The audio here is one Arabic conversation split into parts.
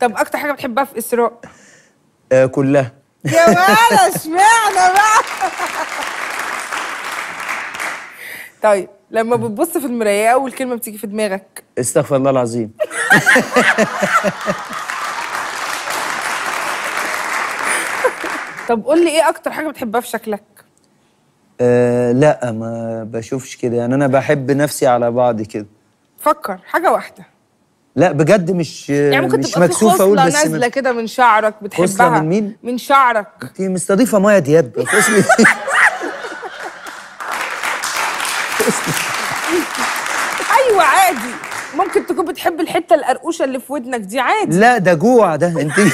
طب اكتر حاجه بتحبها في اسراء آه كلها يا ولد اشمعنى بقى طيب لما بتبص في المرايه اول كلمه بتيجي في دماغك استغفر الله العظيم طب قول لي ايه اكتر حاجه بتحبها في شكلك أه لا ما بشوفش كده يعني انا بحب نفسي على بعض كده فكر حاجه واحده لا بجد مش يعني ممكن مش تبقى في خصله نازله كده من شعرك بتحبها من مين؟ من شعرك انت مستضيفه مايا دياب خصلة ايوه عادي ممكن تكون بتحب الحته القرقوشه اللي في ودنك دي عادي لا ده جوع ده انت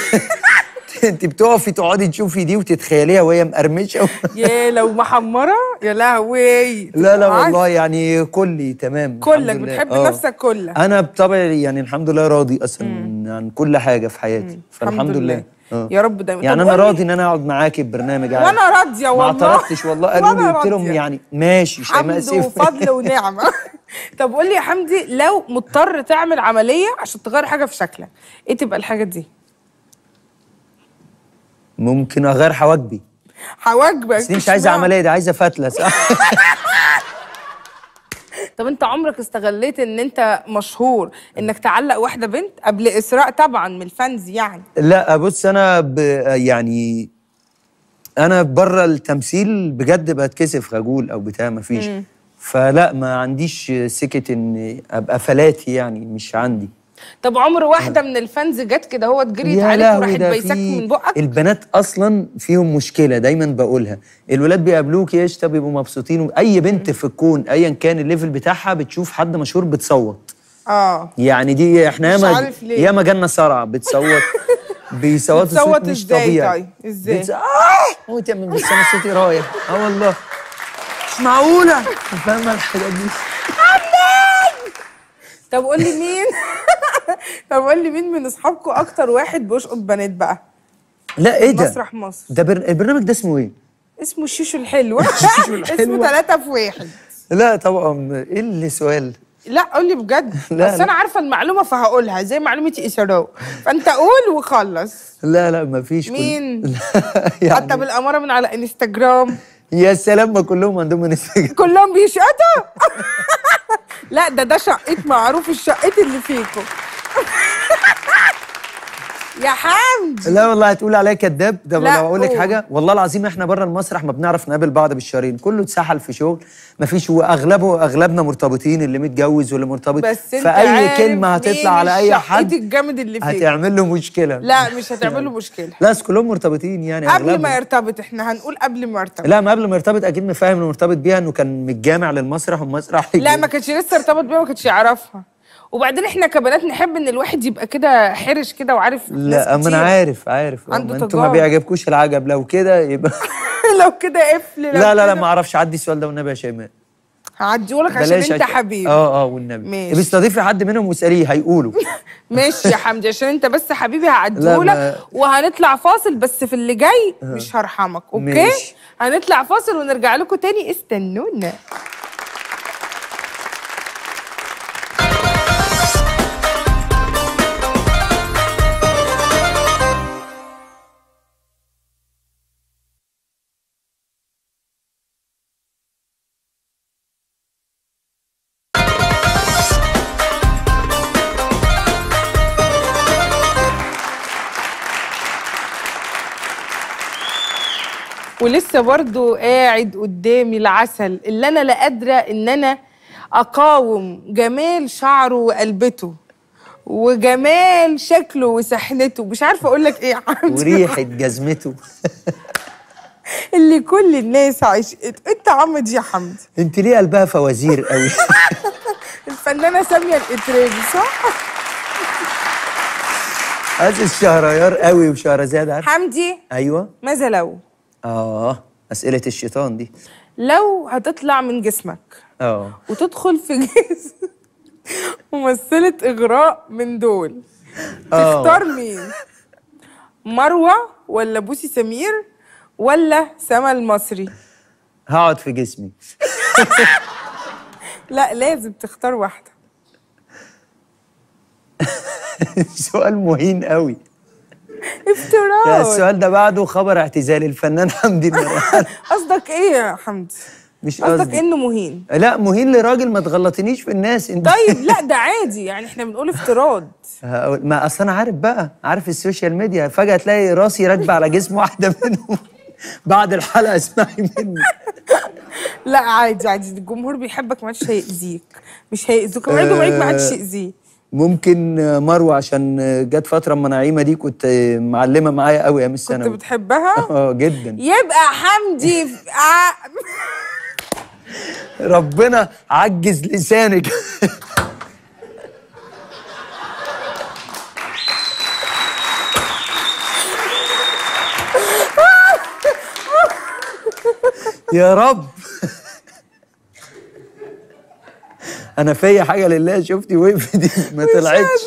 انت بتقفي تقعدي تشوفي دي وتتخيليها وهي مقرمشه يا لو محمره يا لهوي لا لا والله يعني كلي تمام كلك بتحب آه. نفسك كلك انا بطبعي يعني الحمد لله راضي اصلا عن كل حاجه في حياتي فالحمد لله, لله. أوه. يا رب دايما يعني انا راضي ان انا اقعد معاكي ببرنامج عادي وانا راضيه والله ما اعترفتش والله قالوا لي قلت لهم يعني ماشي شيماء سيف حمد وفضل ونعمه طب قول لي يا حمدي لو مضطر تعمل عمليه عشان تغير حاجه في شكلك ايه تبقى الحاجه دي ممكن اغير حواجبي حواجبك بس دي مش عايزه عمليه دي عايزه فتله صح طب انت عمرك استغليت ان انت مشهور انك تعلق واحده بنت قبل اسراء طبعا من الفانز يعني لا بص انا ب يعني انا بره التمثيل بجد بتكسف خجول او بتاع مفيش فلا ما عنديش سكه ان ابقى فلاتي يعني مش عندي طب عمر واحده من الفانز جت كده هو جريت عليك وراحت بيسك من بقك البنات اصلا فيهم مشكله دايما بقولها الولاد بيقابلوك يا قشطه بيبقوا مبسوطين اي بنت في الكون ايا كان الليفل بتاعها بتشوف حد مشهور بتصوت اه يعني دي احنا ياما ياما جالنا سرعة بتصوت بيصوتوا صوت مش ازاي طبيعي طيب ازاي اه اه تعمل بس انا صوتي رايح اه والله مش معقوله فاهمه الحاجات دي طب قول لي مين طب قول لي مين من اصحابكم اكتر واحد بيشقط بنات بقى لا ايه ده مسرح مصر ده بر... البرنامج ده اسمه ايه اسمه الشيشو الحلو الشيشو الحلو اسمه ثلاثة في واحد لا طبعا ايه اللي سؤال لا قول لي بجد لا بس لا. انا عارفه المعلومه فهقولها زي معلومه اسراء فانت قول وخلص لا لا مفيش مين كل... يعني... حتى بالاماره من على انستجرام يا سلام ما كلهم عندهم انستجرام كلهم بيشقطوا لا ده ده شقيت معروف الشقيت اللي فيكم يا حمد لا والله هتقول عليا كداب ده لو اقول لك حاجه والله العظيم احنا بره المسرح ما بنعرف نقابل بعض بالشهرين كله اتسحل في شغل ما فيش واغلبه اغلبنا مرتبطين اللي متجوز واللي مرتبط بس انت فاي كلمه هتطلع على اي حد الجامد اللي فيه هتعمل له مشكله لا مش هتعمل له يعني مشكله لا بس كلهم مرتبطين يعني قبل أغلبنا. ما يرتبط احنا هنقول قبل ما يرتبط لا ما قبل ما يرتبط اكيد مفاهم انه مرتبط بيها انه كان متجامع للمسرح والمسرح لا ما كانش لسه ارتبط بيها ما كانش يعرفها وبعدين احنا كبنات نحب ان الواحد يبقى كده حرش كده وعارف لا ما انا عارف عارف عنده انتوا ما بيعجبكوش العجب لو كده يبقى لو كده قفل لا لا لا ما اعرفش عدي السؤال ده والنبي يا شيماء هعديهولك عشان انت حبيبي اه اه والنبي ماشي بيستضيفي حد منهم واساليه هيقولوا ماشي يا حمدي عشان انت بس حبيبي هعديهولك لك وهنطلع فاصل بس في اللي جاي آه. مش هرحمك اوكي ماشي. هنطلع فاصل ونرجع لكم تاني استنونا ولسه برضو قاعد قدامي العسل اللي انا لا قادره ان انا اقاوم جمال شعره وقلبته وجمال شكله وسحنته مش عارفه اقول لك ايه وريحه جزمته اللي كل الناس عشقت انت عمد يا حمد انت ليه قلبها فوازير قوي الفنانه ساميه الاتريجي صح عايز الشهريار قوي وشهرزاد عارف حمدي ايوه ماذا لو اه اسئله الشيطان دي لو هتطلع من جسمك اه وتدخل في جسم ممثله اغراء من دول آه. تختار مين مروه ولا بوسي سمير ولا سما المصري هقعد في جسمي لا لازم تختار واحده سؤال مهين قوي تراب يعني السؤال ده بعده خبر اعتزال الفنان حمدي المرحل قصدك ايه يا حمدي؟ مش قصدك انه مهين لا مهين لراجل ما تغلطنيش في الناس انت طيب لا ده عادي يعني احنا بنقول افتراض ما اصل انا عارف بقى عارف السوشيال ميديا فجاه تلاقي راسي راكبه على جسم واحده منهم بعد الحلقه اسمعي مني لا عادي عادي الجمهور بيحبك ما عادش هيأذيك مش هيأذوك ما عادش آه. هيأذيك ممكن مروه عشان جت فتره اما نعيمه دي كنت معلمه معايا قوي ايام الثانوي كنت بتحبها؟ اه جدا يبقى حمدي ربنا عجز لسانك يا رب انا فيا حاجه لله شفتي وقفت دي ما طلعتش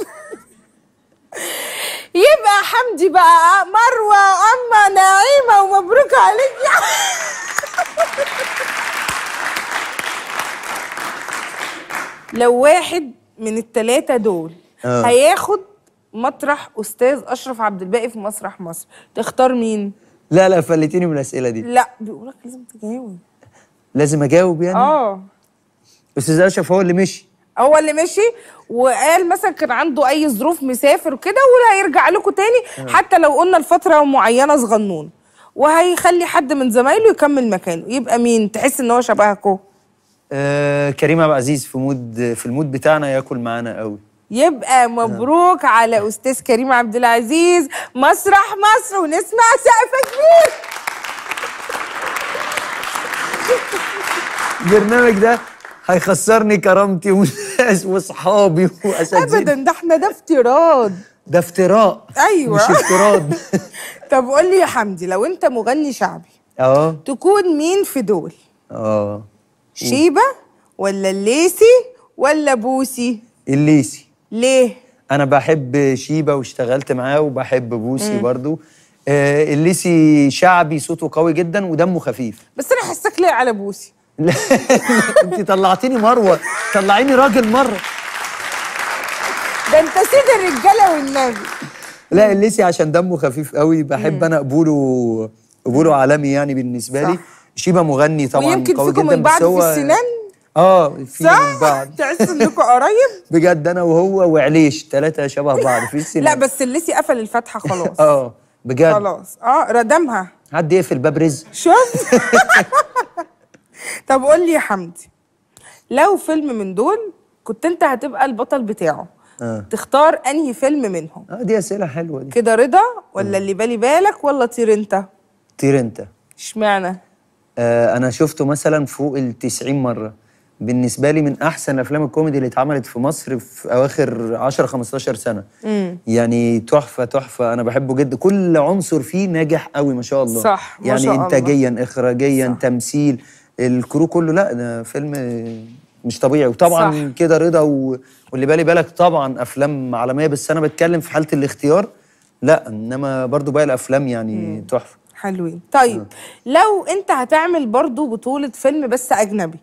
يبقى حمدي بقى مروه اما نعيمه ومبروك عليك لو واحد من التلاتة دول أوه. هياخد مطرح استاذ اشرف عبد الباقي في مسرح مصر تختار مين لا لا فلتيني من الاسئله دي لا بيقولك لازم تجاوب لازم اجاوب يعني اه استاذ اشرف هو اللي مشي هو اللي مشي وقال مثلا كان عنده اي ظروف مسافر وكده وهيرجع لكم تاني آه. حتى لو قلنا لفتره معينه صغنون وهيخلي حد من زمايله يكمل مكانه يبقى مين تحس ان هو شبهكوا آه كريم عبد العزيز في مود في المود بتاعنا ياكل معانا قوي يبقى آه. مبروك آه. على استاذ كريم عبد العزيز مسرح مصر ونسمع سقف كبير البرنامج ده هيخسرني كرامتي وناس واصحابي واساتذتي ابدا ده احنا ده افتراض ده افتراء ايوه مش افتراض طب قول لي يا حمدي لو انت مغني شعبي اه تكون مين في دول؟ اه شيبه ولا الليسي ولا بوسي؟ الليسي ليه؟ انا بحب شيبه واشتغلت معاه وبحب بوسي برضو آه الليسي شعبي صوته قوي جدا ودمه خفيف بس انا حسك ليه على بوسي انت طلعتيني مروه طلعيني راجل مره ده انت سيد الرجاله والنبي لا الليسي عشان دمه خفيف قوي بحب انا قبوله قبوله عالمي يعني بالنسبه لي شيبه مغني طبعا ويمكن قوي فيكم جدا من بعض في السنان اه في من بعض تحس انكم قريب بجد انا وهو وعليش ثلاثه شبه بعض في السنان لا بس الليسي قفل الفتحه خلاص اه بجد خلاص اه ردمها حد يقفل باب رزق شوف طب قول لي يا حمدي لو فيلم من دول كنت انت هتبقى البطل بتاعه آه. تختار انهي فيلم منهم اه دي اسئله حلوه دي كده رضا ولا آه. اللي بالي بالك ولا طير انت طير انت اشمعنى آه انا شفته مثلا فوق ال 90 مره بالنسبه لي من احسن افلام الكوميدي اللي اتعملت في مصر في اواخر 10 15 سنه مم. يعني تحفه تحفه انا بحبه جدا كل عنصر فيه ناجح قوي ما شاء الله صح يعني ما شاء انتاجيا الله. اخراجيا صح. تمثيل الكرو كله لا ده فيلم مش طبيعي وطبعا كده رضا و... واللي بالي بالك طبعا افلام عالميه بس انا بتكلم في حاله الاختيار لا انما برضو باقي الافلام يعني تحفه حلوين طيب آه. لو انت هتعمل برضو بطوله فيلم بس اجنبي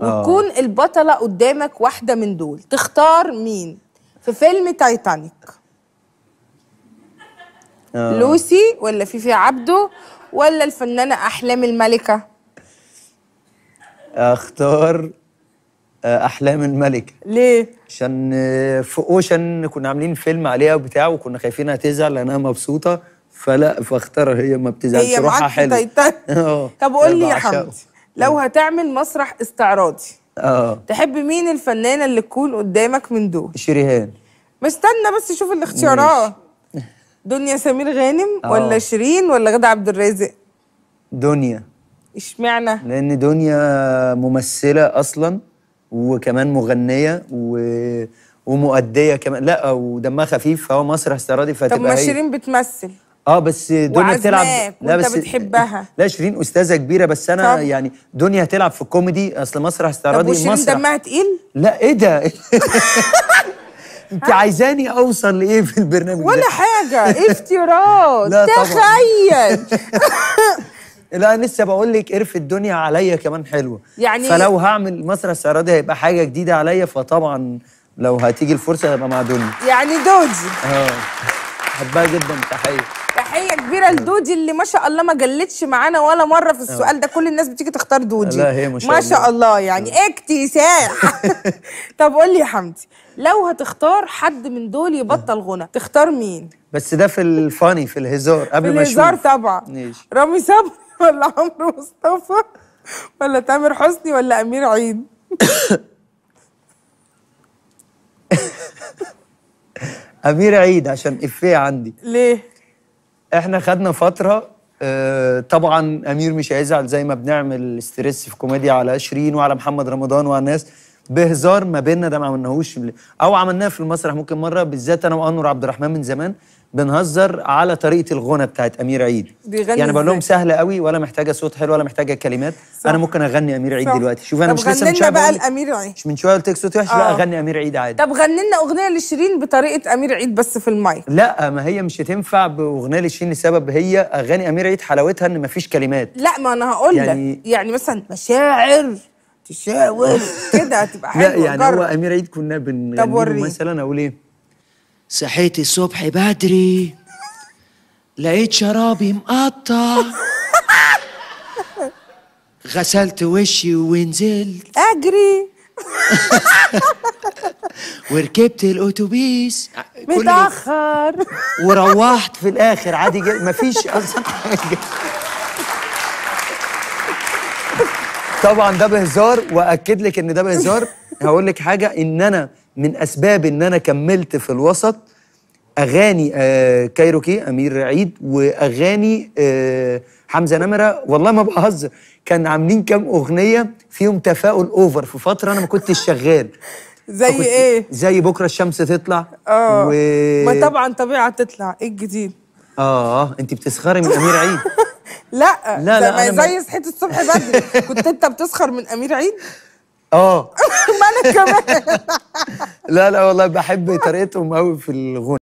آه. وتكون آه. البطله قدامك واحده من دول تختار مين في فيلم تايتانيك آه. لوسي ولا فيفي عبده ولا الفنانه احلام الملكه اختار آه، احلام الملكه ليه عشان آه، في اوشن كنا عاملين فيلم عليها وبتاع وكنا خايفينها تزعل لانها مبسوطه فلا فاختارها هي ما بتزعلش روحها حلو آه، طب قول لي يا حمدي لو هتعمل مسرح استعراضي اه تحب مين الفنانه اللي تكون قدامك من دول شيريهان مستنى بس شوف الاختيارات دنيا سمير غانم ولا شيرين ولا غادة عبد الرازق دنيا اشمعنى؟ لأن دنيا ممثلة أصلا وكمان مغنية و... ومؤدية كمان لا ودمها خفيف فهو مسرح استعراضي فتبقى طب ما شيرين بتمثل اه بس دنيا بتلعب لا بس بتحبها لا شيرين استاذه كبيره بس انا طب. يعني دنيا هتلعب في الكوميدي اصل مسرح استعراضي مسرح طب وشيرين دمها تقيل؟ لا ايه ده؟ انت عايزاني اوصل لايه في البرنامج ولا ده؟ ولا حاجه افتراض تخيل لا لسه بقول لك قرف الدنيا عليا كمان حلوه يعني فلو هعمل مسرح استعراضي هيبقى حاجه جديده عليا فطبعا لو هتيجي الفرصه هبقى مع دنيا يعني دودي اه بحبها جدا تحيه تحيه كبيره لدودي اللي ما شاء الله ما جلتش معانا ولا مره في السؤال ده كل الناس بتيجي تختار دودي لا هي ما شاء, ما شاء الله. الله يعني آه. اكتساح طب قول لي يا حمدي لو هتختار حد من دول يبطل آه. غنى تختار مين بس ده في الفاني في الهزار قبل ما الهزار طبعا ماشي رامي صبري ولا عمرو مصطفى ولا تامر حسني ولا امير عيد امير عيد عشان افيه عندي ليه احنا خدنا فتره آه، طبعا امير مش هيزعل زي ما بنعمل ستريس في كوميديا على شيرين وعلى محمد رمضان وعلى الناس بهزار ما بيننا ده ما عملناهوش او عملناه في المسرح ممكن مره بالذات انا وانور عبد الرحمن من زمان بنهزر على طريقه الغنى بتاعت امير عيد يعني بقول لهم سهله قوي ولا محتاجه صوت حلو ولا محتاجه كلمات صح. انا ممكن اغني امير عيد صح. دلوقتي شوف انا مش لسه مش بقى الامير عيد مش من شويه قلت لك صوتي وحش لا آه. اغني امير عيد عادي طب غني لنا اغنيه لشيرين بطريقه امير عيد بس في المايك لا ما هي مش هتنفع باغنيه لشيرين لسبب هي اغاني امير عيد حلاوتها ان ما فيش كلمات لا ما انا هقول لك يعني, يعني مثلا مشاعر تشاور كده هتبقى حلوه لا يعني جرب. هو امير عيد كنا بنغني مثلا اقول ايه صحيت الصبح بدري لقيت شرابي مقطع غسلت وشي ونزلت اجري وركبت الاتوبيس متاخر وروحت في الاخر عادي مفيش اصلا حاجه طبعا ده بهزار واكد لك ان ده بهزار هقول لك حاجه ان انا من اسباب ان انا كملت في الوسط اغاني آه كايروكي امير عيد واغاني آه حمزه نمره والله ما بهزر كان عاملين كام اغنيه فيهم تفاؤل اوفر في فتره انا ما كنتش شغال زي ايه زي بكره الشمس تطلع اه و... ما طبعا طبيعه تطلع ايه الجديد اه انت بتسخري من امير عيد لا لا لا ما زي صحيت الصبح بدري كنت انت بتسخر من امير عيد اه مالك انا كمان لا لا والله بحب طريقتهم قوي في الغنى